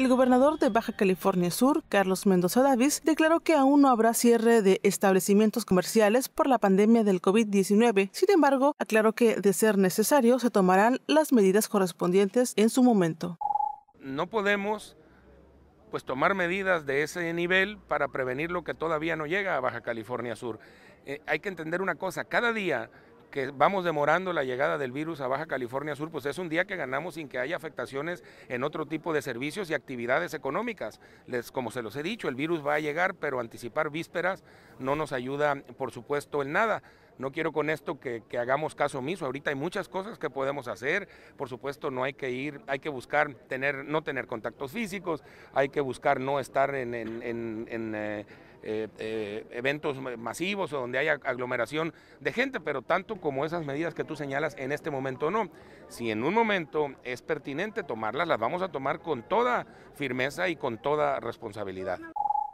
El gobernador de Baja California Sur, Carlos Mendoza Davis, declaró que aún no habrá cierre de establecimientos comerciales por la pandemia del COVID-19. Sin embargo, aclaró que, de ser necesario, se tomarán las medidas correspondientes en su momento. No podemos pues tomar medidas de ese nivel para prevenir lo que todavía no llega a Baja California Sur. Eh, hay que entender una cosa, cada día que vamos demorando la llegada del virus a Baja California Sur, pues es un día que ganamos sin que haya afectaciones en otro tipo de servicios y actividades económicas. Les, como se los he dicho, el virus va a llegar, pero anticipar vísperas no nos ayuda, por supuesto, en nada. No quiero con esto que, hagamos caso omiso. Ahorita hay muchas cosas que podemos hacer. Por supuesto, no hay que ir, hay que buscar tener, no tener contactos físicos, hay que buscar no estar en, eh, eh, eh, eventos masivos o donde haya aglomeración de gente, pero tanto como esas medidas que tú señalas en este momento no. Si en un momento es pertinente tomarlas, las vamos a tomar con toda firmeza y con toda responsabilidad.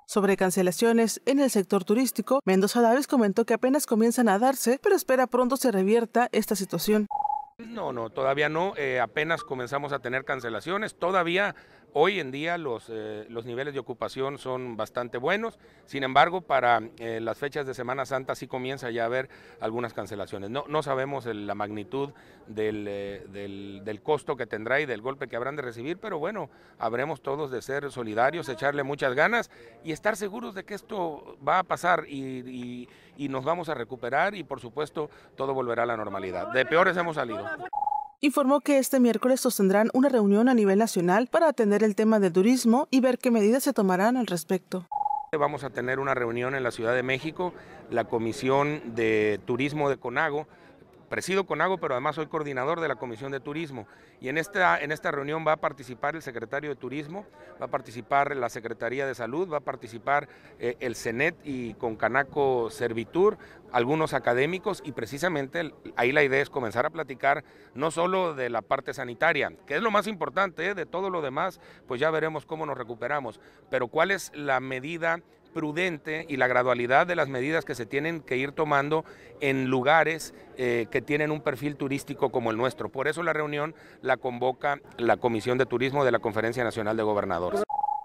Sobre cancelaciones en el sector turístico, Mendoza Davis comentó que apenas comienzan a darse, pero espera pronto se revierta esta situación. Pues no, no, todavía no. Eh, apenas comenzamos a tener cancelaciones. Todavía hoy en día los, eh, niveles de ocupación son bastante buenos. Sin embargo, para eh, las fechas de Semana Santa sí comienza ya a haber algunas cancelaciones. No, no sabemos la magnitud del, costo que tendrá y del golpe que habrán de recibir, pero bueno, habremos todos de ser solidarios, echarle muchas ganas y estar seguros de que esto va a pasar y, y nos vamos a recuperar y por supuesto todo volverá a la normalidad. De peores hemos salido informó que este miércoles sostendrán una reunión a nivel nacional para atender el tema de turismo y ver qué medidas se tomarán al respecto. Vamos a tener una reunión en la Ciudad de México, la Comisión de Turismo de Conago presido con Conago, pero además soy coordinador de la Comisión de Turismo. Y en esta, en esta reunión va a participar el secretario de Turismo, va a participar la Secretaría de Salud, va a participar eh, el CENET y con Canaco Servitur, algunos académicos y precisamente ahí la idea es comenzar a platicar no solo de la parte sanitaria, que es lo más importante, eh, de todo lo demás, pues ya veremos cómo nos recuperamos, pero cuál es la medida prudente y la gradualidad de las medidas que se tienen que ir tomando en lugares eh, que tienen un perfil turístico como el nuestro. Por eso la reunión la convoca la Comisión de Turismo de la Conferencia Nacional de Gobernadores.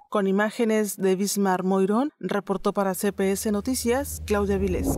Con imágenes de Bismar Moirón, reportó para CPS Noticias Claudia Viles.